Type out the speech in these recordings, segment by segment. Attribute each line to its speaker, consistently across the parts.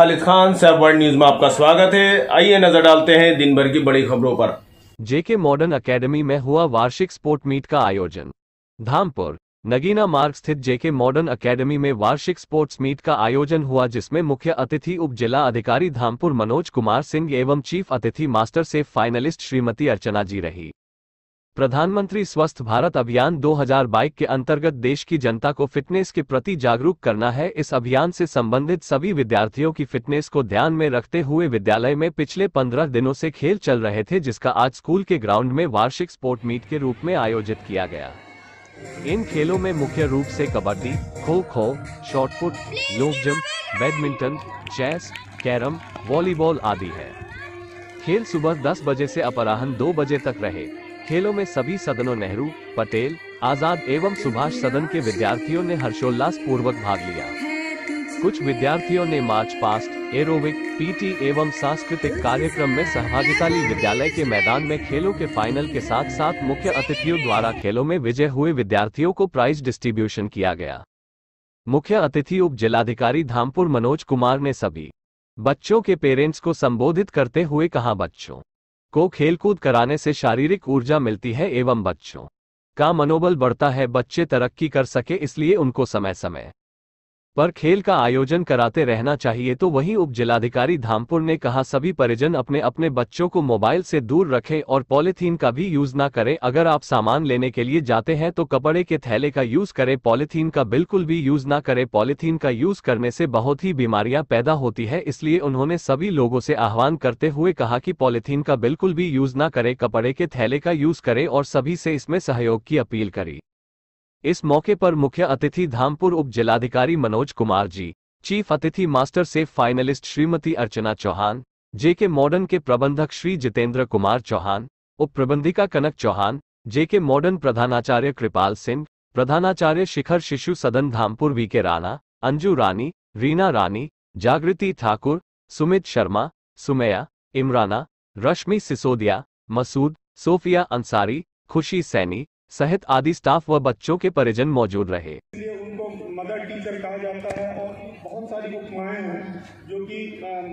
Speaker 1: Khalid Khan Saif world news में आपका स्वागत है आइए नजर डालते हैं दिन भर की बड़ी
Speaker 2: खबरों पर जेके मॉडर्न एकेडमी में हुआ वार्षिक स्पोर्ट मीट का आयोजन धामपुर नगीना मार्ग स्थित जेके मॉडर्न एकेडमी में वार्षिक स्पोर्ट्स मीट का आयोजन हुआ जिसमें मुख्य अतिथि उप जिला अधिकारी धामपुर मनोज कुमार सिंह एवं चीफ अतिथि master chef finalist Shrimati Archana ji रही प्रधानमंत्री स्वस्थ भारत अभियान 2022 के अंतर्गत देश की जनता को फिटनेस के प्रति जागरूक करना है इस अभियान से संबंधित सभी विद्यार्थियों की फिटनेस को ध्यान में रखते हुए विद्यालय में पिछले 15 दिनों से खेल चल रहे थे जिसका आज स्कूल के ग्राउंड में वार्षिक स्पोर्ट मीट के रूप में आयोजित किया गया इन खेलों में मुख्य रूप से kabaddi kho kho shot put long jump badminton chess carrom volleyball आदि है खेल सुबह दस बजे ऐसी अपराहन दो बजे तक रहे खेलों में सभी सदनों नेहरू पटेल आजाद एवं सुभाष सदन के विद्यार्थियों ने हर्षोल्लास पूर्वक भाग लिया कुछ विद्यार्थियों ने मार्च पास्ट एरोविक पीटी एवं सांस्कृतिक कार्यक्रम में सहभागिता ली विद्यालय के मैदान में खेलों के फाइनल के साथ साथ मुख्य अतिथियों द्वारा खेलों में विजय हुए विद्यार्थियों को प्राइज डिस्ट्रीब्यूशन किया गया मुख्य अतिथि उप जिलाधिकारी धामपुर मनोज कुमार ने सभी बच्चों के पेरेंट्स को संबोधित करते हुए कहा बच्चों को खेलकूद कराने से शारीरिक ऊर्जा मिलती है एवं बच्चों का मनोबल बढ़ता है बच्चे तरक्की कर सके इसलिए उनको समय समय पर खेल का आयोजन कराते रहना चाहिए तो वहीं उप जिलाधिकारी धामपुर ने कहा सभी परिजन अपने अपने बच्चों को मोबाइल से दूर रखें और पॉलीथीन का भी यूज ना करें अगर आप सामान लेने के लिए जाते हैं तो कपड़े के थैले का यूज करें पॉलीथीन का बिल्कुल भी यूज ना करें पॉलीथीन का यूज करने से बहुत ही बीमारियां पैदा होती है इसलिए उन्होंने सभी लोगों से आह्वान करते हुए कहा कि पॉलीथीन का बिल्कुल भी यूज ना करें कपड़े के थैले का यूज करें और सभी से इसमें सहयोग की अपील करी इस मौके पर मुख्य अतिथि धामपुर उप जिलाधिकारी मनोज कुमार जी चीफ अतिथि master chef finalist Shrimati Archana Chauhan JK modern के प्रबंधक श्री जितेंद्र कुमार चौहान उप प्रबंधिका कनक चौहान जेके मॉडर्न प्रधानाचार्य कृपाल सिंह प्रधानाचार्य शिखर शिशु सदन धामपुर वी के राणा अंजू रानी रीना रानी जागृति ठाकुर सुमित शर्मा सुमैया इमराना रश्मि सिसोदिया मसूद सोफिया अंसारी खुशी सैनी सहित आदि स्टाफ व बच्चों के परिजन मौजूद रहे उनको
Speaker 1: मदर टीचर कहा जाता है और बहुत सारी उपमाएं हैं जो कि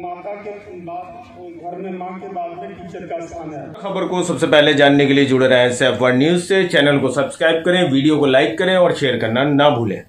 Speaker 1: माता के घर में माँ के बाद में टीचर का स्थान है खबर को सबसे पहले जानने के लिए जुड़े रहे न्यूज से चैनल को सब्सक्राइब करें वीडियो को लाइक करें और शेयर करना ना भूलें